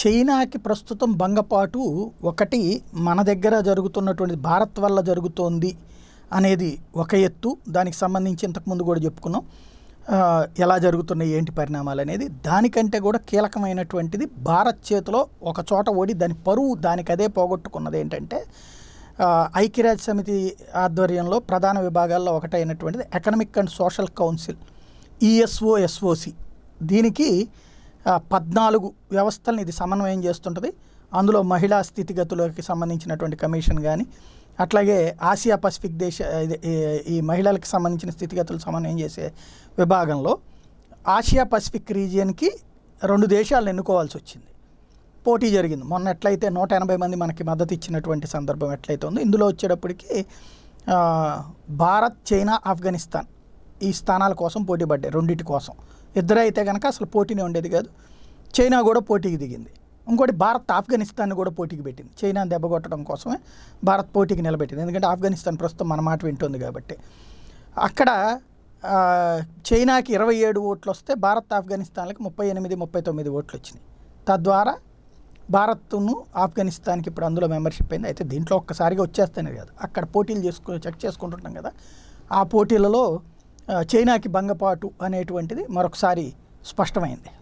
చైనాకి ప్రస్తుతం భంగపాటు ఒకటి మన దగ్గర జరుగుతున్నటువంటి భారత్ వల్ల జరుగుతోంది అనేది ఒక ఎత్తు దానికి సంబంధించి ఇంతకుముందు కూడా చెప్పుకున్నాం ఎలా జరుగుతున్నాయి ఏంటి పరిణామాలు అనేది దానికంటే కూడా కీలకమైనటువంటిది భారత్ చేతిలో ఒక చోట ఓడి దాని పరువు దానికి అదే పోగొట్టుకున్నది ఏంటంటే ఐక్యరాజ్య సమితి ఆధ్వర్యంలో ప్రధాన విభాగాల్లో ఒకటైనటువంటిది economic and social council ESO SOC దీనికి పద్నాలుగు వ్యవస్థలను ఇది సమన్వయం చేస్తుంటుంది అందులో మహిళా స్థితిగతులకి సంబంధించినటువంటి కమిషన్ కానీ అట్లాగే ఆసియా పసిఫిక్ దేశ ఈ మహిళలకు సంబంధించిన స్థితిగతులు సమన్వయం చేసే విభాగంలో ఆసియా పసిఫిక్ రీజియన్కి రెండు దేశాలను ఎన్నుకోవాల్సి వచ్చింది పోటీ జరిగింది మొన్న ఎట్లయితే నూట ఎనభై మంది మనకి మద్దతు ఇచ్చినటువంటి సందర్భం ఎట్లయితే ఉందో ఇందులో వచ్చేటప్పటికి భారత్ చైనా ఆఫ్ఘనిస్తాన్ ఈ స్థానాల కోసం పోటీ పడ్డాయి రెండింటి కోసం ఇద్దరైతే కనుక అసలు పోటీనే ఉండేది కాదు చైనా కూడా పోటీకి దిగింది ఇంకోటి భారత్ ఆఫ్ఘనిస్తాన్ కూడా పోటీకి పెట్టింది చైనా దెబ్బ కొట్టడం కోసమే భారత్ పోటీకి నిలబెట్టింది ఎందుకంటే ఆఫ్ఘనిస్తాన్ ప్రస్తుతం మన మాట వింటుంది కాబట్టి అక్కడ చైనాకి ఇరవై ఏడు ఓట్లు వస్తే భారత్ ఆఫ్ఘనిస్తాన్లకు ముప్పై ఎనిమిది ముప్పై తొమ్మిది ఓట్లు వచ్చినాయి తద్వారా భారత్ను ఆఫ్ఘనిస్తాన్కి ఇప్పుడు అందులో మెంబర్షిప్ అయింది అయితే దీంట్లో ఒక్కసారిగా వచ్చేస్తేనే కాదు అక్కడ పోటీలు చేసుకుని చెక్ చేసుకుంటున్నాం కదా ఆ పోటీలలో చైనాకి భంగపాటు అనేటువంటిది మరొకసారి స్పష్టమైంది